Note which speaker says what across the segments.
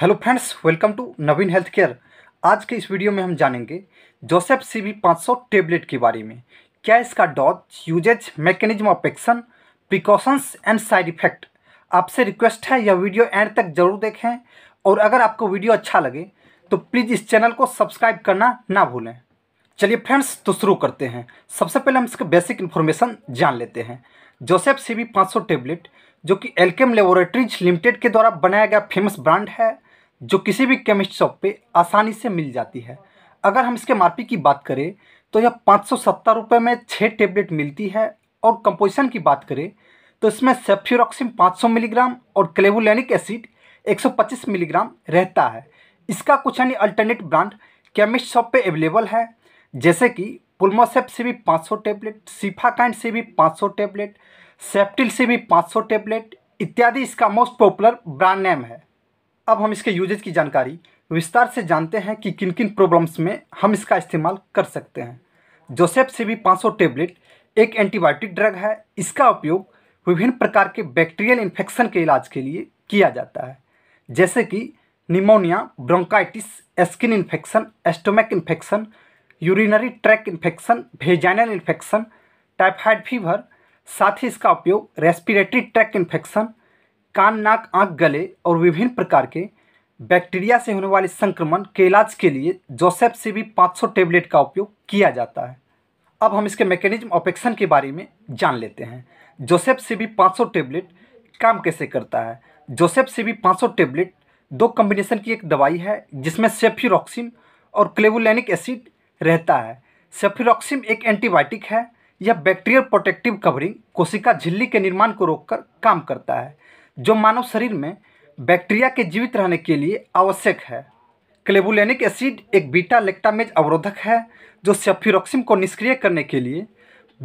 Speaker 1: hello friends welcome to Naveen health care आज के इस वीडियो में हम जानेंगे जोसेफ सी बी पाँच सौ टेबलेट के बारे में क्या इसका dose uses mechanism of action precautions and side effect आपसे रिक्वेस्ट है यह वीडियो एंड तक जरूर देखें और अगर आपको वीडियो अच्छा लगे तो प्लीज़ इस चैनल को सब्सक्राइब करना ना भूलें चलिए फ्रेंड्स तो शुरू करते हैं सबसे पहले हम इसका बेसिक इन्फॉर्मेशन जान लेते हैं जोसेफ सी बी पाँच सौ टेबलेट जो कि एम लेबोरेटरीज लिमिटेड के द्वारा बनाया गया फेमस ब्रांड है जो किसी भी केमिस्ट शॉप पे आसानी से मिल जाती है अगर हम इसके एम की बात करें तो यह पाँच सौ सत्तर रुपये में छः टेबलेट मिलती है और कंपोजिशन की बात करें तो इसमें सेफ्यूरोक्सिम 500 मिलीग्राम और क्लेवुलैनिक एसिड 125 मिलीग्राम रहता है इसका कुछ यानी अल्टरनेट ब्रांड केमिस्ट शॉप पे अवेलेबल है जैसे कि पुलमोसेप से भी 500 टेबलेट सिफाकाइंड से भी 500 टेबलेट सेप्टिल से भी 500 टेबलेट इत्यादि इसका मोस्ट पॉपुलर ब्रांड नेम है अब हम इसके यूजेज की जानकारी विस्तार से जानते हैं कि किन किन प्रॉब्लम्स में हम इसका इस्तेमाल कर सकते हैं जोसेफ से भी पाँच टेबलेट एक एंटीबायोटिक ड्रग है इसका उपयोग विभिन्न प्रकार के बैक्टीरियल इन्फेक्शन के इलाज के लिए किया जाता है जैसे कि pneumonia bronchitis skin infection stomach infection urinary tract infection vaginal infection typhoid fever साथ ही इसका उपयोग रेस्पिरेटरी ट्रैक इन्फेक्शन कान नाक आँख गले और विभिन्न प्रकार के बैक्टीरिया से होने वाले संक्रमण के इलाज के लिए जोसेफ से भी 500 टेबलेट का उपयोग किया जाता है अब हम इसके मैकेनिज्म ऑपेक्शन के बारे में जान लेते हैं जोसेफ से भी 500 टेबलेट काम कैसे करता है जोसेफ से भी 500 टेबलेट दो कम्बिनेशन की एक दवाई है जिसमें सेफ्यूरोक्सिम और क्लेवुलैनिक एसिड रहता है सेफ्यूरोक्सिम एक एंटीबायोटिक है यह बैक्टीरियल प्रोटेक्टिव कवरिंग कोशिका झिल्ली के निर्माण को रोककर काम करता है जो मानव शरीर में बैक्टीरिया के जीवित रहने के लिए आवश्यक है क्लेबुलेनिक एसिड एक बीटा लेक्टामेज अवरोधक है जो सेफ्यूरोक्सिम को निष्क्रिय करने के लिए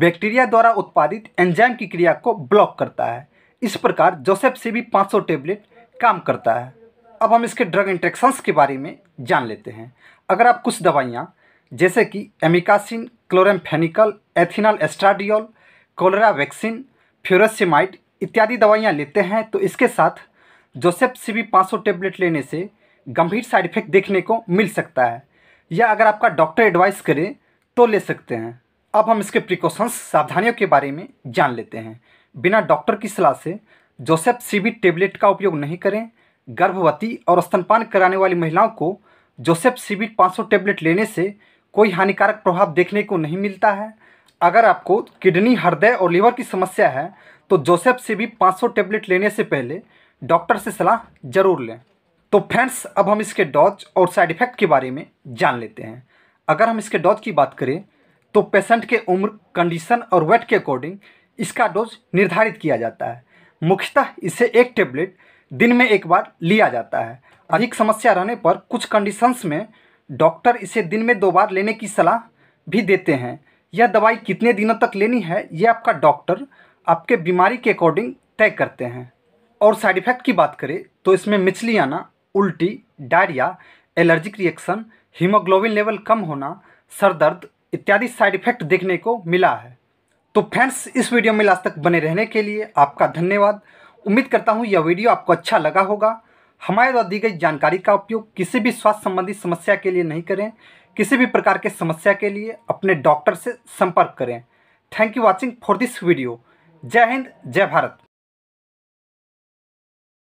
Speaker 1: बैक्टीरिया द्वारा उत्पादित एंजाइम की क्रिया को ब्लॉक करता है इस प्रकार जोसेफ से भी पाँच टेबलेट काम करता है अब हम इसके ड्रग इंट्रेक्शंस के बारे में जान लेते हैं अगर आप कुछ दवाइयाँ जैसे कि amikacin chloramphenicol ethinyl estradiol cholera vaccine furosemide इत्यादि दवाइयाँ लेते हैं तो इसके साथ जोसेफ सी भी पाँच टेबलेट लेने से गंभीर साइड इफेक्ट देखने को मिल सकता है या अगर आपका डॉक्टर एडवाइस करे तो ले सकते हैं अब हम इसके प्रिकॉशंस सावधानियों के बारे में जान लेते हैं बिना डॉक्टर की सलाह से जोसेफ सीबी टेबलेट का उपयोग नहीं करें गर्भवती और स्तनपान कराने वाली महिलाओं को जोसेफ सीबी 500 टेबलेट लेने से कोई हानिकारक प्रभाव देखने को नहीं मिलता है अगर आपको किडनी हृदय और लीवर की समस्या है तो जोसेफ से भी 500 टेबलेट लेने से पहले डॉक्टर से सलाह जरूर लें तो फ्रेंड्स अब हम इसके डॉज और साइड इफ़ेक्ट के बारे में जान लेते हैं अगर हम इसके डॉज की बात करें तो पेशेंट के उम्र कंडीशन और वेट के अकॉर्डिंग इसका डोज निर्धारित किया जाता है मुख्यतः इसे एक टेबलेट दिन में एक बार लिया जाता है अधिक समस्या रहने पर कुछ कंडीशंस में डॉक्टर इसे दिन में दो बार लेने की सलाह भी देते हैं यह दवाई कितने दिनों तक लेनी है ये आपका डॉक्टर आपके बीमारी के अकॉर्डिंग तय करते हैं और साइड इफ़ेक्ट की बात करें तो इसमें मिचली आना उल्टी diarrhoea allergic reaction haemoglobin level कम होना सर दर्द इत्यादि साइड इफ़ेक्ट देखने को मिला है तो फ्रेंड्स इस वीडियो में लास्ट तक बने रहने के लिए आपका धन्यवाद उम्मीद करता हूँ यह वीडियो आपको अच्छा लगा होगा हमारे द्वारा दी गई जानकारी का उपयोग किसी भी स्वास्थ्य संबंधी समस्या के लिए नहीं करें किसी भी प्रकार के समस्या के लिए अपने डॉक्टर से संपर्क करें thank you watching for this video जय हिंद जय भारत